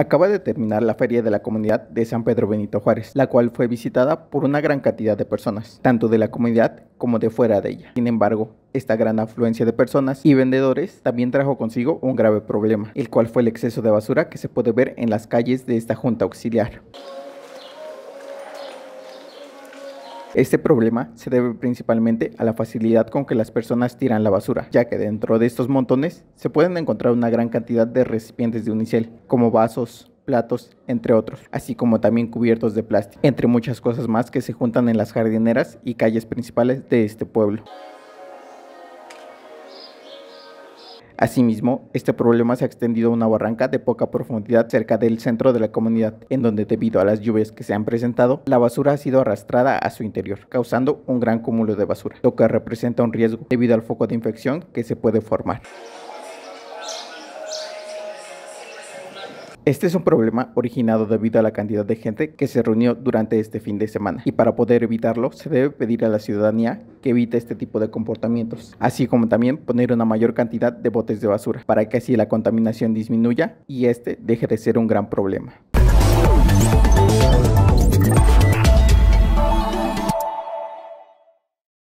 Acaba de terminar la feria de la comunidad de San Pedro Benito Juárez, la cual fue visitada por una gran cantidad de personas, tanto de la comunidad como de fuera de ella. Sin embargo, esta gran afluencia de personas y vendedores también trajo consigo un grave problema, el cual fue el exceso de basura que se puede ver en las calles de esta junta auxiliar. Este problema se debe principalmente a la facilidad con que las personas tiran la basura, ya que dentro de estos montones se pueden encontrar una gran cantidad de recipientes de unicel, como vasos, platos, entre otros, así como también cubiertos de plástico, entre muchas cosas más que se juntan en las jardineras y calles principales de este pueblo. Asimismo, este problema se ha extendido a una barranca de poca profundidad cerca del centro de la comunidad, en donde debido a las lluvias que se han presentado, la basura ha sido arrastrada a su interior, causando un gran cúmulo de basura, lo que representa un riesgo debido al foco de infección que se puede formar. Este es un problema originado debido a la cantidad de gente que se reunió durante este fin de semana y para poder evitarlo se debe pedir a la ciudadanía que evite este tipo de comportamientos, así como también poner una mayor cantidad de botes de basura para que así la contaminación disminuya y este deje de ser un gran problema.